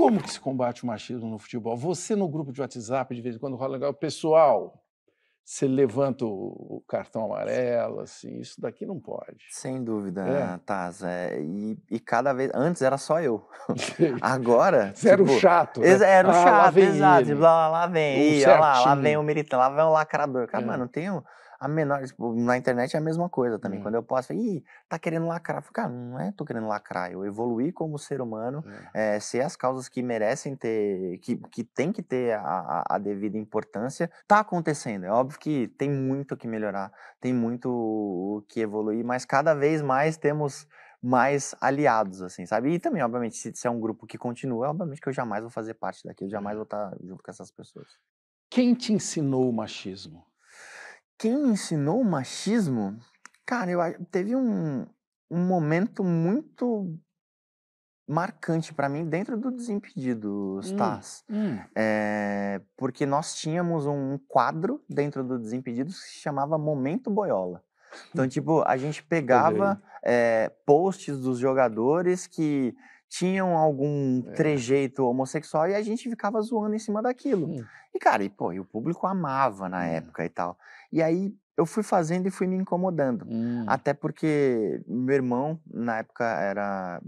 Como que se combate o machismo no futebol? Você no grupo de WhatsApp, de vez em quando rola legal, pessoal, você levanta o cartão amarelo, assim, isso daqui não pode. Sem dúvida, é. Né, Taz. É, e, e, cada vez. Antes era só eu. Agora. Você tipo, era o tipo, chato. Né? Era o ah, chato, lá exato. Ele. Lá, lá vem. Um lá, lá, vem o militante, lá vem o lacrador. Cara, é. mano, tem um. A menor, tipo, na internet é a mesma coisa também. Hum. Quando eu posto, ih, tá querendo lacrar. Fico, cara, ah, não é tô querendo lacrar. Eu evoluí como ser humano, é, eh, ser as causas que merecem ter, que, que tem que ter a, a, devida importância. Tá acontecendo. É óbvio que tem muito que melhorar, tem muito o que evoluir, mas cada vez mais temos mais aliados, assim, sabe? E também, obviamente, se, se é um grupo que continua, obviamente que eu jamais vou fazer parte daquilo, jamais hum. vou estar tá junto com essas pessoas. Quem te ensinou o machismo? quem me ensinou o machismo, cara, eu teve um, um momento muito marcante para mim dentro do Desimpedidos, hum, Taz. Hum. É, porque nós tínhamos um quadro dentro do Desimpedidos que se chamava Momento Boiola. Então, tipo, a gente pegava é, posts dos jogadores que tinham algum é. trejeito homossexual e a gente ficava zoando em cima daquilo. Hum. E, cara, e, pô, e o público amava na hum. época e tal. E aí eu fui fazendo e fui me incomodando. Hum. Até porque meu irmão, na época, era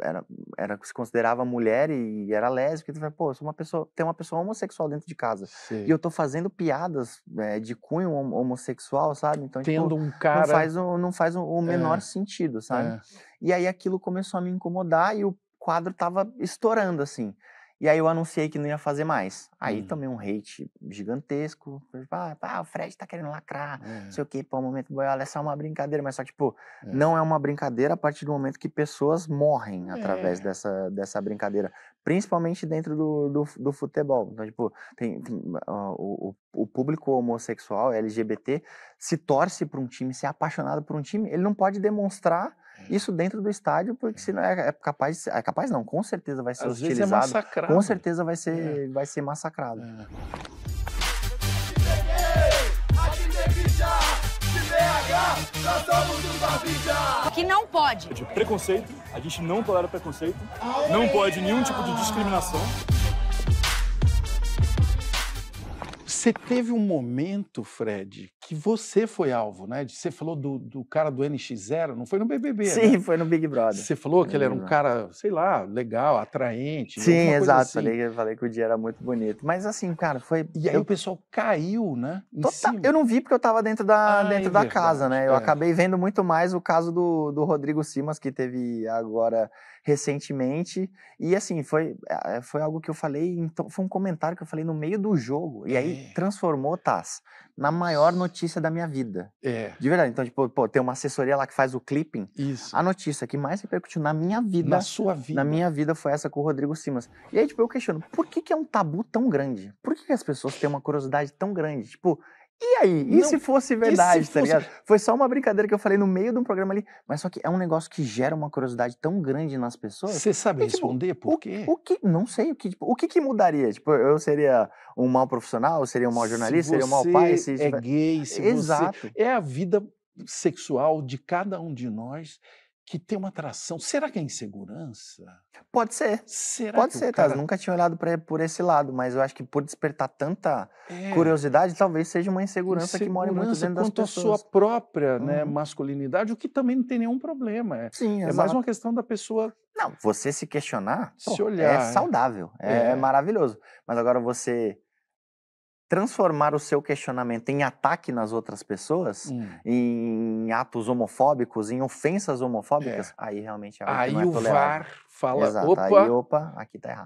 era, era, se considerava mulher e era lésbica, e tu fala, pô, sou uma pessoa, tem uma pessoa homossexual dentro de casa. Sim. E eu tô fazendo piadas é, de cunho homossexual, sabe? Então, tipo, Tendo tipo, um cara... não faz o, não faz o é. menor é. sentido, sabe? É. E aí aquilo começou a me incomodar e o quadro tava estourando, assim. E aí eu anunciei que não ia fazer mais. Aí uhum. também um hate gigantesco. Ah, ah, o Fred tá querendo lacrar, uhum. não sei é. o quê. Pô, o momento boiola é só uma brincadeira. Mas só tipo, uhum. não é uma brincadeira a partir do momento que pessoas morrem através uhum. dessa, dessa brincadeira. Principalmente dentro do, do, do futebol. Então, tipo, tem, tem uh, o, o público homossexual, LGBT, se torce por um time, se é apaixonado por um time, ele não pode demonstrar é. Isso dentro do estádio, porque se é, é capaz, é capaz não, com certeza vai ser Às utilizado. Vezes é massacrado. Com certeza vai ser, é. vai ser massacrado. É. Que não pode. De preconceito, a gente não tolera preconceito, não pode nenhum tipo de discriminação. Você teve um momento, Fred, que você foi alvo, né? Você falou do, do cara do NX0, não foi no BBB, Sim, né? foi no Big Brother. Você falou que ele era um cara, sei lá, legal, atraente. Sim, exato. Assim. Falei, falei que o dia era muito bonito. Mas assim, cara, foi... E aí eu... o pessoal caiu, né? Total... Eu não vi porque eu tava dentro da, ah, é dentro é da verdade, casa, né? Eu é. acabei vendo muito mais o caso do, do Rodrigo Simas, que teve agora recentemente. E assim, foi, é, é, foi algo que eu falei, então, foi um comentário que eu falei no meio do jogo. E aí é. transformou, Taz, na maior notícia da minha vida. É. De verdade. Então, tipo, pô, tem uma assessoria lá que faz o clipping. Isso. A notícia que mais repercutiu na minha vida. Na sua vida. Na minha vida foi essa com o Rodrigo Simas. E aí, tipo, eu questiono, por que, que é um tabu tão grande? Por que, que as pessoas têm uma curiosidade tão grande? Tipo, e aí? E não, se fosse verdade, se tá fosse... ligado? Foi só uma brincadeira que eu falei no meio de um programa ali, mas só que é um negócio que gera uma curiosidade tão grande nas pessoas. Você sabe e, tipo, responder por quê? O, o, que, não sei, o que, tipo, o que, que mudaria? Tipo, eu seria um mau profissional, seria um mau jornalista, se seria um mau pai? Se é tiver... gay, se Exato. Você... É a vida sexual de cada um de nós que tem uma atração. Será que é insegurança? Pode ser. Será Pode ser, cara... Tá? Nunca tinha olhado pra, por esse lado, mas eu acho que por despertar tanta é. curiosidade, tipo, talvez seja uma insegurança, insegurança que mora muito dentro das pessoas. Quanto à sua própria né, uhum. né, masculinidade, o que também não tem nenhum problema. É, Sim, é mais uma questão da pessoa... Não, você se questionar se pô, é olhar, é saudável, é, é, é maravilhoso. Mas agora você transformar o seu questionamento em ataque nas outras pessoas, hum. em atos homofóbicos, em ofensas homofóbicas, é. aí realmente é aí não é o VAR fala, Exato, opa, aí, opa, aqui tá errado.